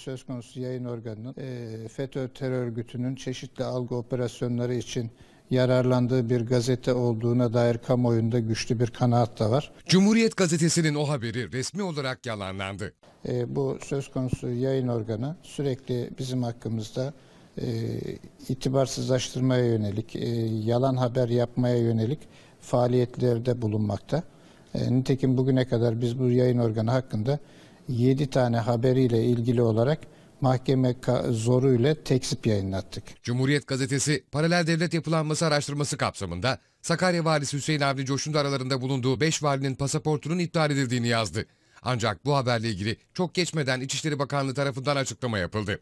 söz konusu yayın organının e, FETÖ terör örgütünün çeşitli algı operasyonları için yararlandığı bir gazete olduğuna dair kamuoyunda güçlü bir kanaat da var. Cumhuriyet gazetesinin o haberi resmi olarak yalanlandı. E, bu söz konusu yayın organı sürekli bizim hakkımızda e, itibarsızlaştırmaya yönelik, yalan haber yapmaya yönelik faaliyetlerde bulunmakta. nitekim bugüne kadar biz bu yayın organı hakkında 7 tane haberiyle ilgili olarak mahkeme zoru ile tekzip yayınlattık. Cumhuriyet Gazetesi, paralel devlet yapılanması araştırması kapsamında Sakarya Valisi Hüseyin Avni Coşun aralarında bulunduğu 5 valinin pasaportunun iptal edildiğini yazdı. Ancak bu haberle ilgili çok geçmeden İçişleri Bakanlığı tarafından açıklama yapıldı.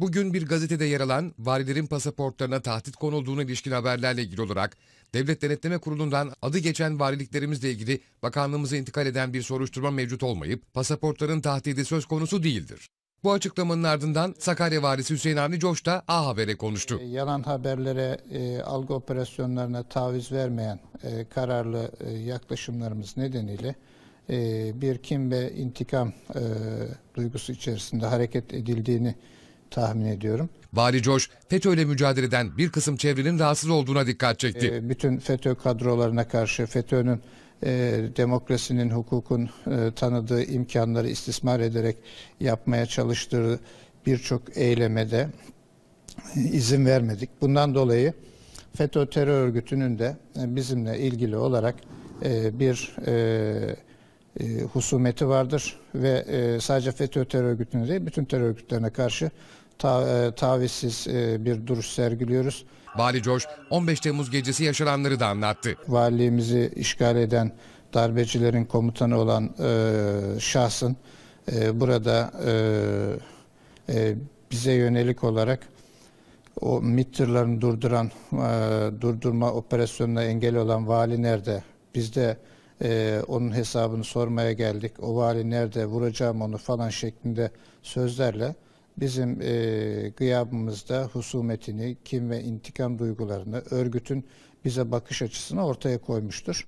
Bugün bir gazetede yer alan valilerin pasaportlarına tahdit konulduğuna ilişkin haberlerle ilgili olarak Devlet Denetleme Kurulu'ndan adı geçen valiliklerimizle ilgili bakanlığımıza intikal eden bir soruşturma mevcut olmayıp pasaportların tahdidi söz konusu değildir. Bu açıklamanın ardından Sakarya valisi Hüseyin Avni Coş da A Haber'e konuştu. E, yalan haberlere, e, algı operasyonlarına taviz vermeyen e, kararlı e, yaklaşımlarımız nedeniyle e, bir kim ve intikam e, duygusu içerisinde hareket edildiğini tahmin ediyorum. Vali Coş, FETÖ'yle mücadeleden bir kısım çevrenin rahatsız olduğuna dikkat çekti. E, bütün FETÖ kadrolarına karşı FETÖ'nün e, demokrasinin, hukukun e, tanıdığı imkanları istismar ederek yapmaya çalıştığı birçok eylemede e, izin vermedik. Bundan dolayı FETÖ terör örgütünün de e, bizimle ilgili olarak e, bir e, e, husumeti vardır ve e, sadece FETÖ terör örgütüne değil bütün terör örgütlerine karşı ta, e, tavizsiz e, bir duruş sergiliyoruz. Vali Coş 15 Temmuz gecesi yaşananları da anlattı. Valiliğimizi işgal eden darbecilerin komutanı olan e, şahsın e, burada e, e, bize yönelik olarak o MİT durduran, e, durdurma operasyonuna engel olan vali nerede? Biz de e, onun hesabını sormaya geldik. O vali nerede? Vuracağım onu falan şeklinde sözlerle bizim e, gıyabımızda husumetini, kim ve intikam duygularını, örgütün bize bakış açısını ortaya koymuştur.